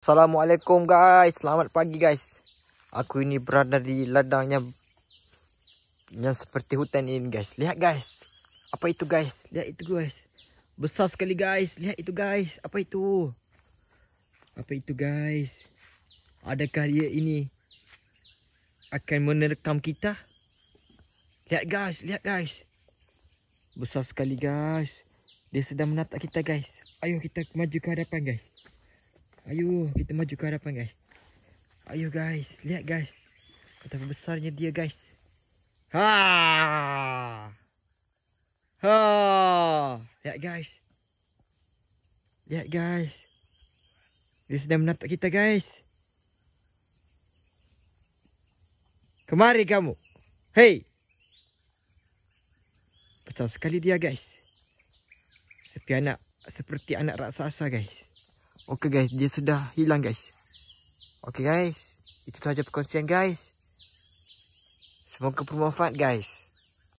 Assalamualaikum guys, selamat pagi guys. Aku ini berada di ladang yang yang seperti hutan ini guys. Lihat guys. Apa itu guys? Lihat itu guys. Besar sekali guys. Lihat itu guys. Apa itu? Apa itu guys? Adakah dia ini akan menerkam kita? Lihat guys, lihat guys. Besar sekali guys. Dia sedang menatap kita guys. Ayo kita maju ke hadapan guys. Ayo kita maju ke hadapan guys. Ayo guys, lihat guys. Betapa besarnya dia guys. Ha! Ha! Lihat guys. Lihat guys. Dia sedang menatap kita guys. Kemari kamu. Hey. Besar sekali dia guys. Seperti anak seperti anak raksasa guys. Okay guys, dia sudah hilang guys. Okay guys, itu sahaja perkongsian guys. Semoga bermanfaat guys.